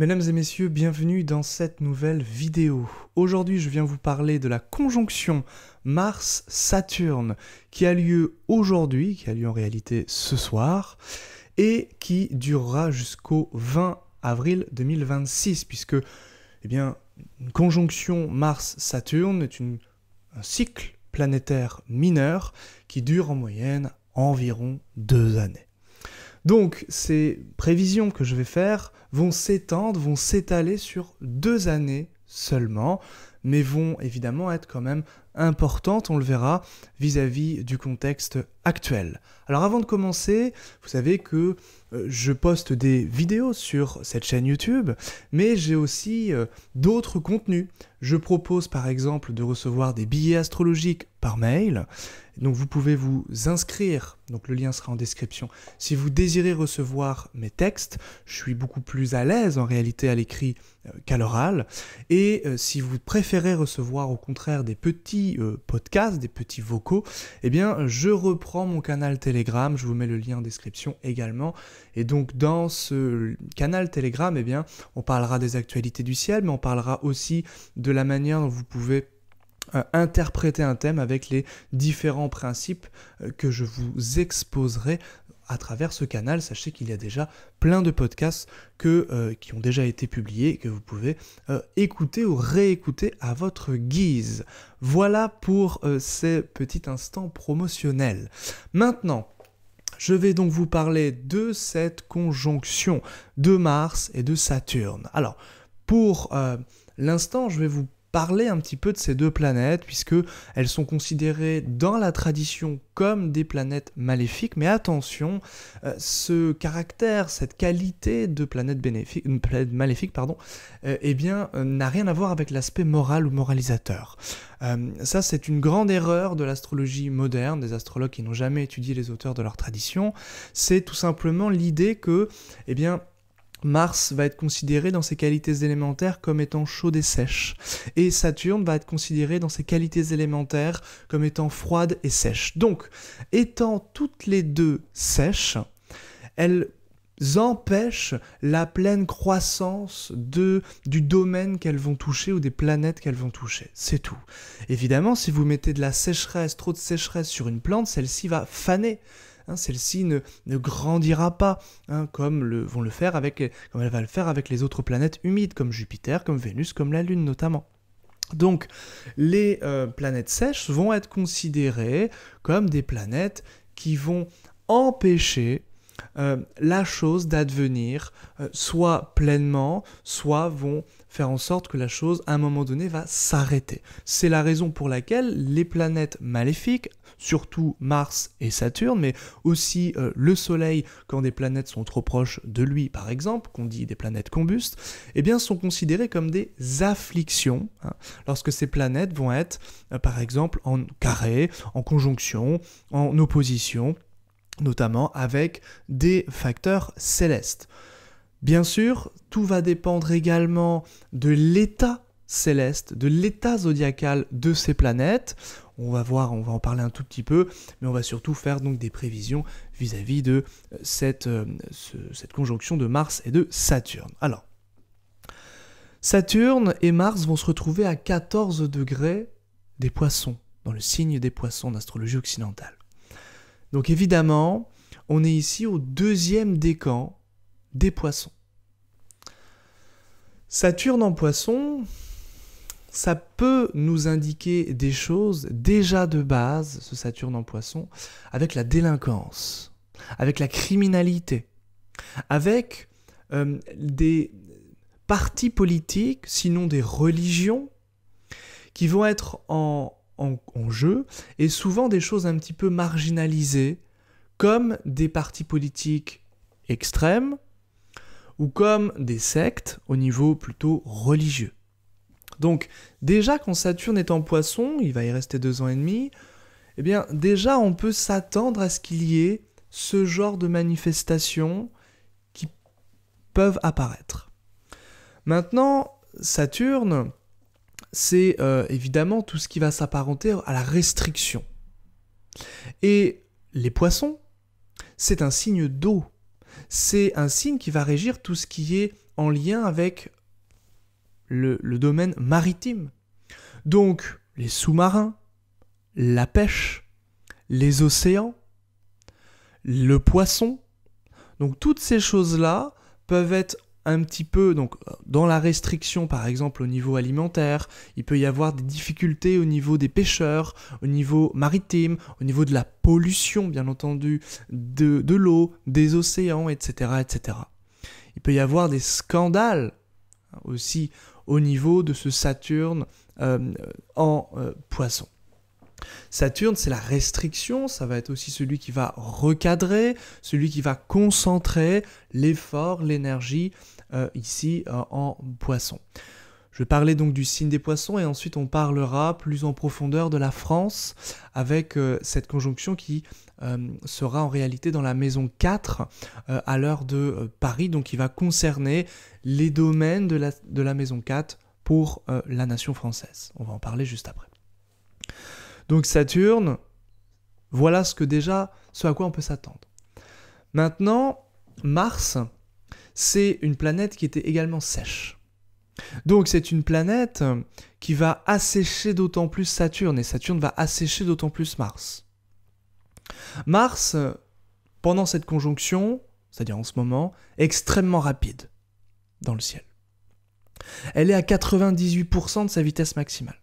Mesdames et messieurs, bienvenue dans cette nouvelle vidéo. Aujourd'hui, je viens vous parler de la conjonction Mars-Saturne qui a lieu aujourd'hui, qui a lieu en réalité ce soir, et qui durera jusqu'au 20 avril 2026, puisque eh bien, une conjonction Mars-Saturne est un cycle planétaire mineur qui dure en moyenne environ deux années. Donc ces prévisions que je vais faire vont s'étendre, vont s'étaler sur deux années seulement, mais vont évidemment être quand même importantes, on le verra, vis-à-vis du contexte actuel. Alors avant de commencer, vous savez que euh, je poste des vidéos sur cette chaîne YouTube, mais j'ai aussi euh, d'autres contenus. Je propose par exemple de recevoir des billets astrologiques par mail. Donc vous pouvez vous inscrire, donc le lien sera en description. Si vous désirez recevoir mes textes, je suis beaucoup plus à l'aise en réalité à l'écrit euh, qu'à l'oral. Et euh, si vous préférez recevoir au contraire des petits euh, podcasts, des petits vocaux, eh bien je reprends mon canal Telegram, je vous mets le lien en description également. Et donc dans ce canal Telegram, eh bien on parlera des actualités du ciel, mais on parlera aussi de la manière dont vous pouvez euh, interpréter un thème avec les différents principes euh, que je vous exposerai à travers ce canal. Sachez qu'il y a déjà plein de podcasts que, euh, qui ont déjà été publiés et que vous pouvez écouter ou réécouter à votre guise. Voilà pour ces petits instants promotionnels. Maintenant, je vais donc vous parler de cette conjonction de Mars et de Saturne. Alors, pour l'instant, je vais vous parler un petit peu de ces deux planètes, puisque elles sont considérées dans la tradition comme des planètes maléfiques, mais attention, euh, ce caractère, cette qualité de planète, bénéfique, une planète maléfique, pardon, euh, eh bien, euh, n'a rien à voir avec l'aspect moral ou moralisateur. ça, c'est une grande erreur de l'astrologie moderne, des astrologues qui n'ont jamais étudié les auteurs de leur tradition, c'est tout simplement l'idée que, eh bien, Mars va être considéré dans ses qualités élémentaires comme étant chaude et sèche. Et Saturne va être considéré dans ses qualités élémentaires comme étant froide et sèche. Donc, étant toutes les deux sèches, elles empêchent la pleine croissance de, du domaine qu'elles vont toucher ou des planètes qu'elles vont toucher. C'est tout. Évidemment, si vous mettez de la sécheresse, trop de sécheresse sur une plante, celle-ci va faner Hein, celle-ci ne, grandira pas, hein, comme, le, vont le faire avec, comme elle va le faire avec les autres planètes humides, comme Jupiter, comme Vénus, comme la Lune notamment. Donc les euh, planètes sèches vont être considérées comme des planètes qui vont empêcher euh, la chose d'advenir euh, soit pleinement, soit vont faire en sorte que la chose, à un moment donné, va s'arrêter. C'est la raison pour laquelle les planètes maléfiques surtout Mars et Saturne, mais aussi euh, le Soleil quand des planètes sont trop proches de lui, par exemple, qu'on dit des planètes combustes, eh bien sont considérées comme des afflictions, hein, lorsque ces planètes vont être, euh, par exemple, en carré, en conjonction, en opposition, notamment avec des facteurs célestes. Bien sûr, tout va dépendre également de l'état céleste, de l'état zodiacal de ces planètes. On va voir, on va en parler un tout petit peu, mais on va surtout faire donc des prévisions vis-à-vis de euh, cette, euh, cette conjonction de Mars et de Saturne. Alors, Saturne et Mars vont se retrouver à 14 degrés des poissons, dans le signe des poissons d'astrologie occidentale. Donc évidemment, on est ici au deuxième décan des poissons. Saturne en poisson, ça peut nous indiquer des choses déjà de base, ce Saturne en poisson, avec la délinquance, avec la criminalité, avec euh, des partis politiques, sinon des religions, qui vont être en, jeu, et souvent des choses un petit peu marginalisées, comme des partis politiques extrêmes, ou comme des sectes au niveau plutôt religieux. Donc déjà quand Saturne est en poisson, il va y rester deux ans et demi, eh bien déjà on peut s'attendre à ce qu'il y ait ce genre de manifestations qui peuvent apparaître. Maintenant, Saturne, c'est euh, évidemment tout ce qui va s'apparenter à la restriction. Et les poissons, c'est un signe d'eau. C'est un signe qui va régir tout ce qui est en lien avec le, domaine maritime. Donc les sous-marins, la pêche, les océans, le poisson. Donc toutes ces choses-là peuvent être un petit peu donc dans la restriction par exemple au niveau alimentaire, il peut y avoir des difficultés au niveau des pêcheurs, au niveau maritime, au niveau de la pollution bien entendu, de, de l'eau, des océans, etc., etc. Il peut y avoir des scandales hein, aussi au niveau de ce Saturne euh, en euh, poisson. Saturne, c'est la restriction, ça va être aussi celui qui va recadrer, celui qui va concentrer l'effort, l'énergie euh, ici en poisson. Je parlais donc du signe des poissons et ensuite on parlera plus en profondeur de la France avec cette conjonction qui euh, sera en réalité dans la maison 4 euh, à l'heure de euh, Paris. Donc il va concerner les domaines de la, maison 4 pour la nation française. On va en parler juste après. Donc Saturne, voilà ce que déjà, ce à quoi on peut s'attendre. Maintenant, Mars, c'est une planète qui était également sèche. Donc c'est une planète qui va assécher d'autant plus Saturne et Saturne va assécher d'autant plus Mars. Mars, euh, pendant cette conjonction, c'est-à-dire en ce moment, est extrêmement rapide dans le ciel. Elle est à 98% de sa vitesse maximale.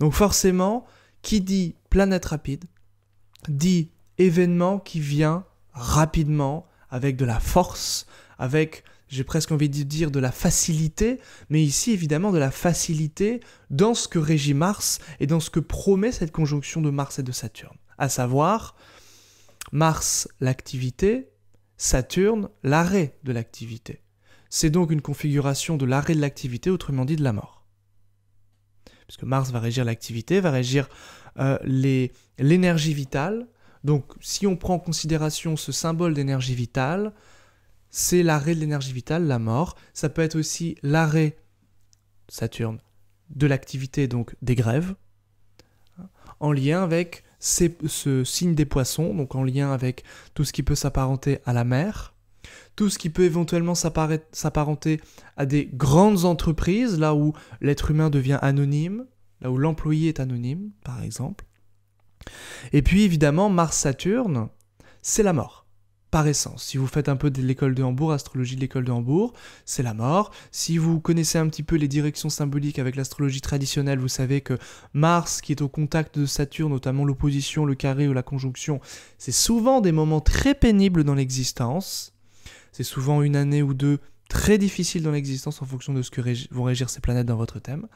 Donc forcément, qui dit planète rapide, dit événement qui vient rapidement, avec de la force, avec, j'ai presque envie de dire, de la facilité, mais ici évidemment de la facilité dans ce que régit Mars et dans ce que promet cette conjonction de Mars et de Saturne à savoir Mars l'activité, Saturne l'arrêt de l'activité. C'est donc une configuration de l'arrêt de l'activité, autrement dit de la mort. Puisque Mars va régir l'activité, va régir euh, l'énergie vitale. Donc si on prend en considération ce symbole d'énergie vitale, c'est l'arrêt de l'énergie vitale, la mort. Ça peut être aussi l'arrêt, Saturne, de l'activité, donc des grèves, hein, en lien avec ce signe des poissons, donc en lien avec tout ce qui peut s'apparenter à la mer, tout ce qui peut éventuellement s'apparenter à des grandes entreprises, là où l'être humain devient anonyme, là où l'employé est anonyme, par exemple. Et puis évidemment, Mars-Saturne, c'est la mort par essence. Si vous faites un peu de l'école de Hambourg, astrologie de l'école de Hambourg, c'est la mort. Si vous connaissez un petit peu les directions symboliques avec l'astrologie traditionnelle, vous savez que Mars, qui est au contact de Saturne, notamment l'opposition, le carré ou la conjonction, c'est souvent des moments très pénibles dans l'existence. C'est souvent une année ou deux très difficile dans l'existence en fonction de ce que vont régir ces planètes dans votre thème,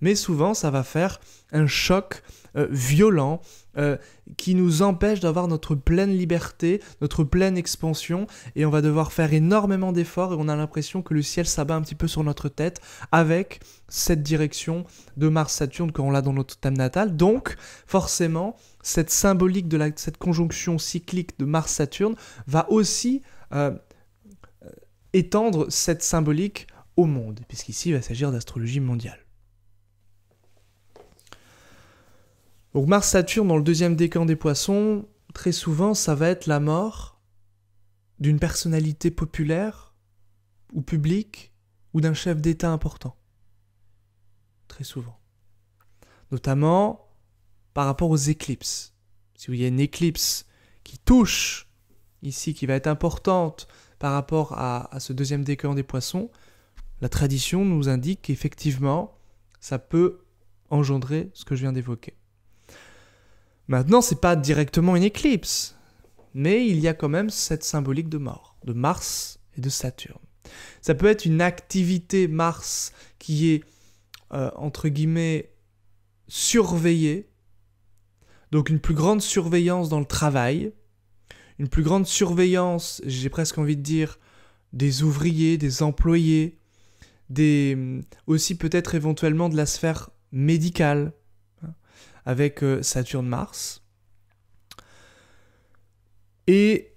mais souvent ça va faire un choc euh, violent euh, qui nous empêche d'avoir notre pleine liberté, notre pleine expansion, et on va devoir faire énormément d'efforts, et on a l'impression que le ciel s'abat un petit peu sur notre tête avec cette direction de Mars-Saturne qu'on a dans notre thème natal. Donc, forcément, cette symbolique de la, cette conjonction cyclique de Mars-Saturne va aussi... Euh, étendre cette symbolique au monde, puisqu'ici il va s'agir d'astrologie mondiale. Donc Mars-Saturne dans le deuxième décan des poissons, très souvent ça va être la mort d'une personnalité populaire ou publique ou d'un chef d'État important. Très souvent. Notamment par rapport aux éclipses. Si vous y a une éclipse qui touche ici, qui va être importante, par rapport à, ce deuxième décan des poissons, la tradition nous indique qu'effectivement, ça peut engendrer ce que je viens d'évoquer. Maintenant, ce n'est pas directement une éclipse, mais il y a quand même cette symbolique de mort, de Mars et de Saturne. Ça peut être une activité Mars qui est, euh, entre guillemets, surveillée, donc une plus grande surveillance dans le travail, une plus grande surveillance, j'ai presque envie de dire, des ouvriers, des employés, des, hum, aussi peut-être éventuellement de la sphère médicale, hein, avec euh, Saturne-Mars. Et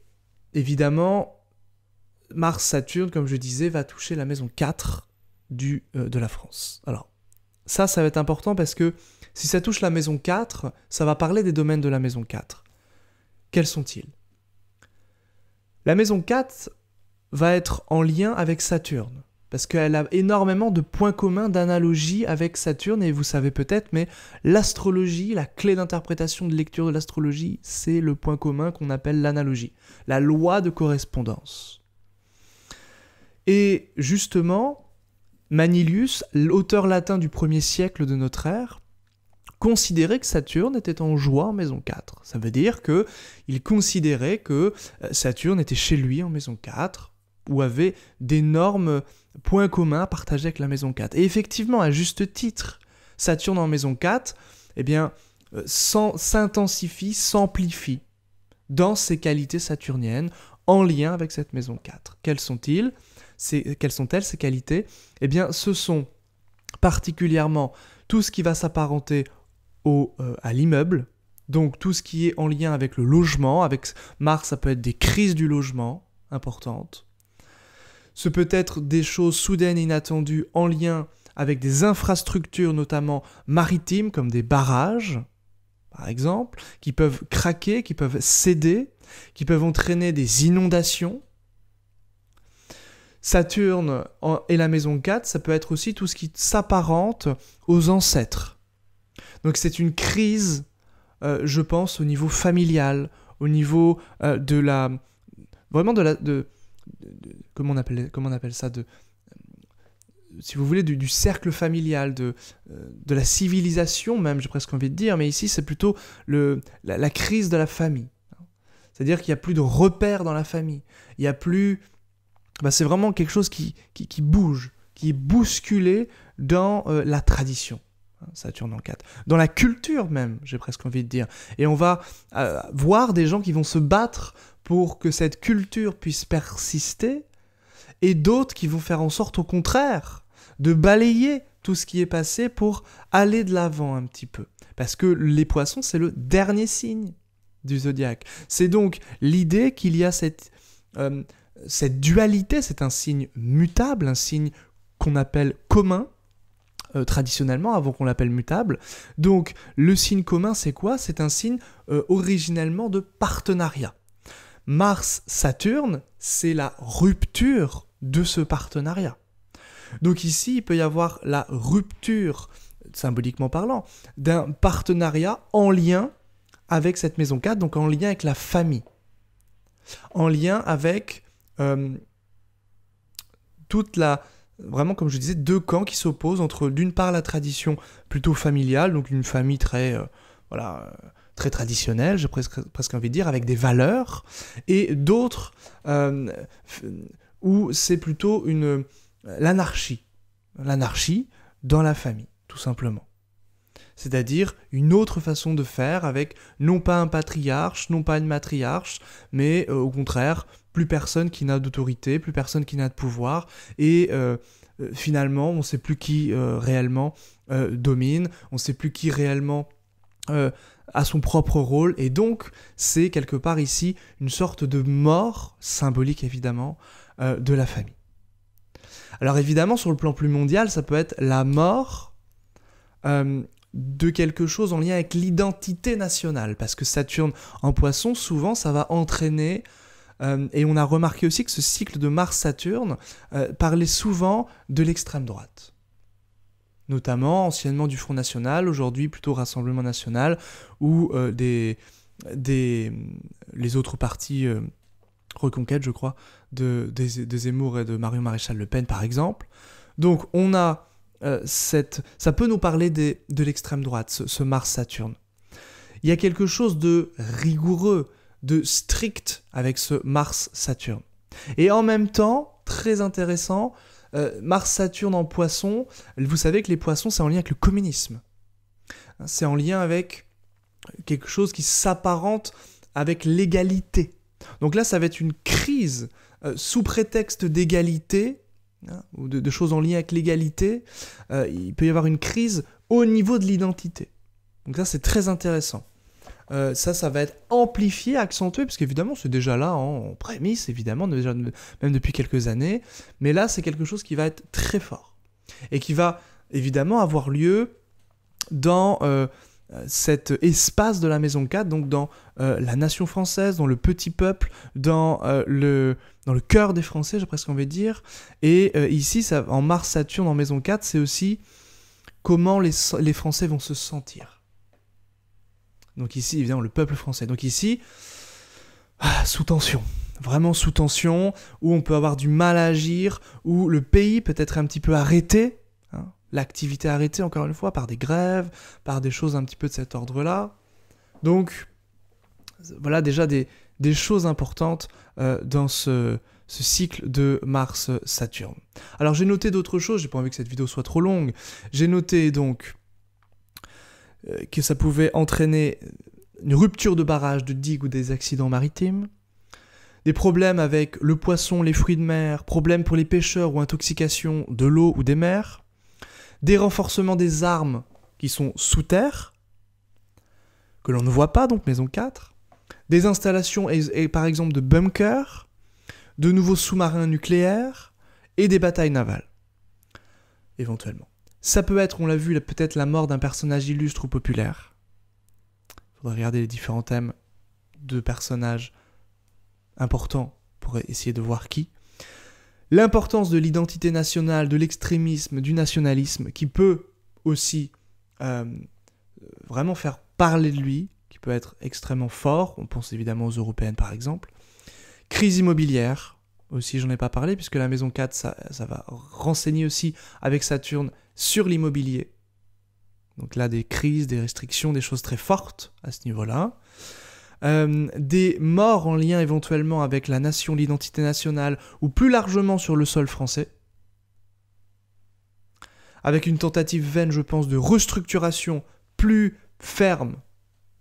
évidemment, Mars-Saturne, comme je disais, va toucher la maison 4 du, euh, de la France. Alors, ça, ça va être important parce que si ça touche la maison 4, ça va parler des domaines de la maison 4. Quels sont-ils la maison 4 va être en lien avec Saturne, parce qu'elle a énormément de points communs d'analogie avec Saturne, et vous savez peut-être, mais l'astrologie, la clé d'interprétation de lecture de l'astrologie, c'est le point commun qu'on appelle l'analogie, la loi de correspondance. Et justement, Manilius, l'auteur latin du 1er siècle de notre ère, considérait que Saturne était en joie en maison 4. Ça veut dire que il considérait que euh, Saturne était chez lui en maison 4 ou avait d'énormes points communs partagés avec la maison 4. Et effectivement, à juste titre, Saturne en maison 4, eh bien, euh, s'intensifie, s'amplifie dans ses qualités saturniennes en lien avec cette maison 4. Quelles sont-ils Quelles sont-elles ces qualités Eh bien, ce sont particulièrement tout ce qui va s'apparenter euh, à l'immeuble. Donc tout ce qui est en lien avec le logement, avec Mars, ça peut être des crises du logement importantes. Ce peut être des choses soudaines inattendues en lien avec des infrastructures, notamment maritimes, comme des barrages, par exemple, qui peuvent craquer, qui peuvent céder, qui peuvent entraîner des inondations. Saturne et la maison 4, ça peut être aussi tout ce qui s'apparente aux ancêtres. Donc c'est une crise, euh, je pense, au niveau familial, au niveau euh, de la... Vraiment de la... De, comment, on appelle, comment on appelle ça de, euh, si vous voulez, du, cercle familial, de, de la civilisation même, j'ai presque envie de dire, mais ici c'est plutôt le, la, crise de la famille. C'est-à-dire qu'il n'y a plus de repères dans la famille. Il n'y a plus... Bah, c'est vraiment quelque chose qui, qui, bouge, qui est bousculé dans la tradition. Hein, Saturne en 4, dans la culture même, j'ai presque envie de dire. Et on va euh, voir des gens qui vont se battre pour que cette culture puisse persister, et d'autres qui vont faire en sorte au contraire de balayer tout ce qui est passé pour aller de l'avant un petit peu. Parce que les poissons, c'est le dernier signe du zodiaque. C'est donc l'idée qu'il y a cette, euh, cette dualité, c'est un signe mutable, un signe qu'on appelle commun, euh, traditionnellement, avant qu'on l'appelle mutable. Donc le signe commun, c'est quoi C'est un signe euh, originellement de partenariat. Mars-Saturne, c'est la rupture de ce partenariat. Donc ici, il peut y avoir la rupture, symboliquement parlant, d'un partenariat en lien avec cette maison 4, donc en lien avec la famille, en lien avec euh, toute la, vraiment, comme je disais, deux camps qui s'opposent entre d'une part la tradition plutôt familiale, donc une famille très, euh, voilà, euh, très traditionnelle, j'ai presque, presque, envie de dire, avec des valeurs, et d'autres euh, où c'est plutôt une l'anarchie, l'anarchie dans la famille, tout simplement. C'est-à-dire une autre façon de faire avec non pas un patriarche, non pas une matriarche, mais au contraire plus personne qui n'a d'autorité, plus personne qui n'a de pouvoir, et euh, euh, finalement, on euh, ne sait plus qui réellement domine, on ne sait plus qui réellement a son propre rôle, et donc c'est quelque part ici une sorte de mort, symbolique évidemment, de la famille. Alors évidemment, sur le plan plus mondial, ça peut être la mort de quelque chose en lien avec l'identité nationale, parce que Saturne en poisson, souvent, ça va entraîner euh, et on a remarqué aussi que ce cycle de Mars-Saturne euh, parlait souvent de l'extrême droite notamment anciennement du Front National, aujourd'hui plutôt Rassemblement National, ou euh, des, les autres partis reconquêtes, je crois, de, des, Zemmour et de Mario Maréchal Le Pen, par exemple. Donc on a Ça peut nous parler de l'extrême droite, ce Mars-Saturne. Il y a quelque chose de rigoureux, de strict avec ce Mars-Saturne. Et en même temps, très intéressant, euh, Mars-Saturne en poisson, vous savez que les poissons, c'est en lien avec le communisme. Hein, c'est en lien avec quelque chose qui s'apparente avec l'égalité. Donc là, ça va être une crise euh, sous prétexte d'égalité, hein, ou de, choses en lien avec l'égalité. Euh, il peut y avoir une crise au niveau de l'identité. Donc ça, c'est très intéressant. Euh, ça, ça va être amplifié, accentué, parce qu'évidemment, c'est déjà là hein, en, prémisse, évidemment, même depuis quelques années. Mais là, c'est quelque chose qui va être très fort et qui va évidemment avoir lieu dans euh, cet espace de la maison 4, donc dans euh, la nation française, dans le petit peuple, dans, le, dans le cœur des Français, j'ai presque envie de dire. Et ici, en Mars-Saturne, en maison 4, c'est aussi comment les, les Français vont se sentir. Donc ici, évidemment, le peuple français. Donc ici, ah, sous tension vraiment sous tension, où on peut avoir du mal à agir, où le pays peut être un petit peu arrêté, hein. l'activité arrêtée encore une fois par des grèves, par des choses un petit peu de cet ordre-là. Donc voilà déjà des, choses importantes euh, dans ce, ce, cycle de Mars-Saturne. Alors j'ai noté d'autres choses, j'ai pas envie que cette vidéo soit trop longue, j'ai noté donc euh, que ça pouvait entraîner une rupture de barrage, de digues ou des accidents maritimes, des problèmes avec le poisson, les fruits de mer, problèmes pour les pêcheurs ou intoxication de l'eau ou des mers, des renforcements des armes qui sont sous terre, que l'on ne voit pas, donc maison 4, des installations et, par exemple de bunkers, de nouveaux sous-marins nucléaires et des batailles navales, éventuellement. Ça peut être, on l'a vu, peut-être la mort d'un personnage illustre ou populaire. Il faudrait regarder les différents thèmes de personnages importants pour essayer de voir qui. L'importance de l'identité nationale, de l'extrémisme, du nationalisme, qui peut aussi euh, vraiment faire parler de lui, qui peut être extrêmement fort. On pense évidemment aux européennes par exemple. Crise immobilière, aussi j'en ai pas parlé, puisque la maison 4, ça va renseigner aussi avec Saturne sur l'immobilier. Donc là, des crises, des restrictions, des choses très fortes à ce niveau-là. Euh, des morts en lien éventuellement avec la nation, l'identité nationale, ou plus largement sur le sol français. Avec une tentative vaine, je pense, de restructuration plus ferme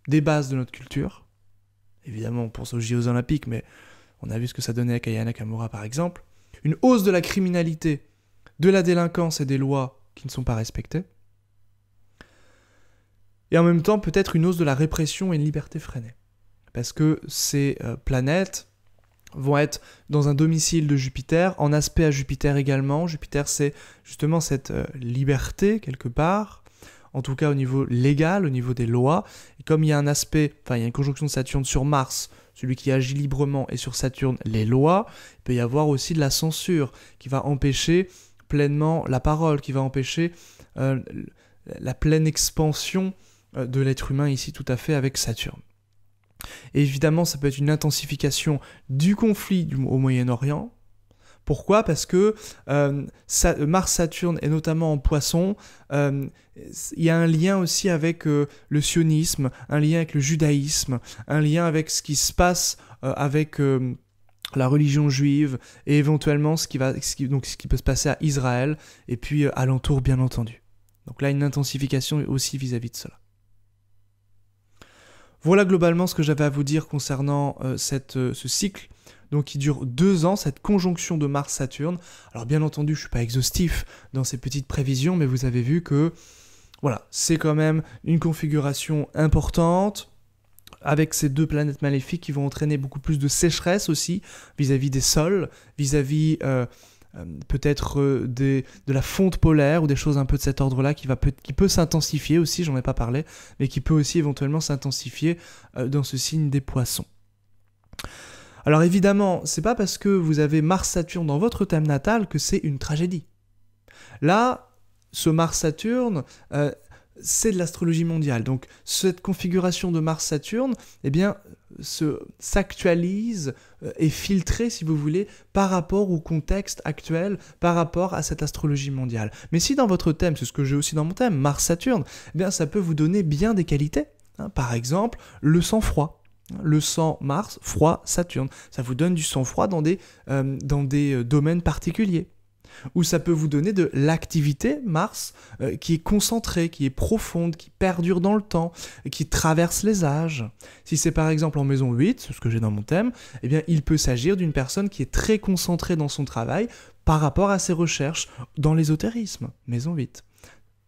des bases de notre culture. Évidemment, on pense aux Jeux olympiques, mais on a vu ce que ça donnait à Kayana Kamura, par exemple. Une hausse de la criminalité, de la délinquance et des lois qui ne sont pas respectées. Et en même temps, peut-être une hausse de la répression et une liberté freinée. Parce que ces euh, planètes vont être dans un domicile de Jupiter, en aspect à Jupiter également. Jupiter, c'est justement cette euh, liberté, quelque part, en tout cas au niveau légal, au niveau des lois. Et comme il y a un aspect, enfin il y a une conjonction de Saturne sur Mars, celui qui agit librement, et sur Saturne, les lois, il peut y avoir aussi de la censure qui va empêcher pleinement la parole, qui va empêcher euh, la pleine expansion euh, de l'être humain ici tout à fait avec Saturne. évidemment, ça peut être une intensification du conflit au Moyen-Orient. Pourquoi Parce que euh, Mars-Saturne, et notamment en poisson, il y a un lien aussi avec le sionisme, un lien avec le judaïsme, un lien avec ce qui se passe avec la religion juive et éventuellement ce qui, donc ce qui peut se passer à Israël et puis euh, alentour bien entendu. Donc là une intensification aussi vis-à-vis de cela. Voilà globalement ce que j'avais à vous dire concernant euh, euh, ce cycle donc qui dure deux ans, cette conjonction de Mars-Saturne. Alors bien entendu je ne suis pas exhaustif dans ces petites prévisions mais vous avez vu que voilà c'est quand même une configuration importante avec ces deux planètes maléfiques qui vont entraîner beaucoup plus de sécheresse aussi vis-à-vis des sols, vis-à-vis euh, euh, peut-être euh, de la fonte polaire ou des choses un peu de cet ordre-là qui, qui peut s'intensifier aussi, j'en ai pas parlé, mais qui peut aussi éventuellement s'intensifier dans ce signe des poissons. Alors évidemment, c'est pas parce que vous avez Mars-Saturne dans votre thème natal que c'est une tragédie. Là, ce Mars-Saturne, c'est de l'astrologie mondiale. Donc cette configuration de Mars-Saturne, eh bien, s'actualise et euh, filtrée, si vous voulez, par rapport au contexte actuel, par rapport à cette astrologie mondiale. Mais si dans votre thème, c'est ce que j'ai aussi dans mon thème, Mars-Saturne, eh bien, ça peut vous donner bien des qualités. Hein. par exemple, le sang-froid. Le sang Mars, froid, Saturne. Ça vous donne du sang froid dans euh, dans des euh, domaines particuliers ou ça peut vous donner de l'activité Mars euh, qui est concentrée, qui est profonde, qui perdure dans le temps, qui traverse les âges. Si c'est par exemple en maison 8, ce que j'ai dans mon thème, eh bien il peut s'agir d'une personne qui est très concentrée dans son travail par rapport à ses recherches dans l'ésotérisme, maison 8,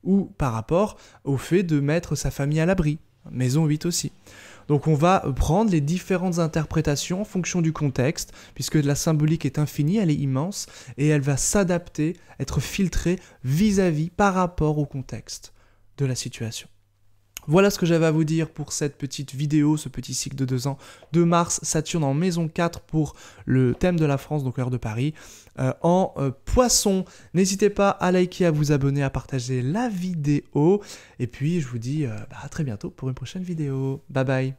ou par rapport au fait de mettre sa famille à l'abri, maison 8 aussi. Donc on va prendre les différentes interprétations en fonction du contexte, puisque la symbolique est infinie, elle est immense, et elle va s'adapter, être filtrée vis-à-vis, par rapport au contexte de la situation. Voilà ce que j'avais à vous dire pour cette petite vidéo, ce petit cycle de deux ans de Mars, Saturne en maison 4 pour le thème de la France, donc l'heure de Paris, euh, en euh, poisson. N'hésitez pas à liker, à vous abonner, à partager la vidéo. Et puis je vous dis euh, bah, à très bientôt pour une prochaine vidéo. Bye bye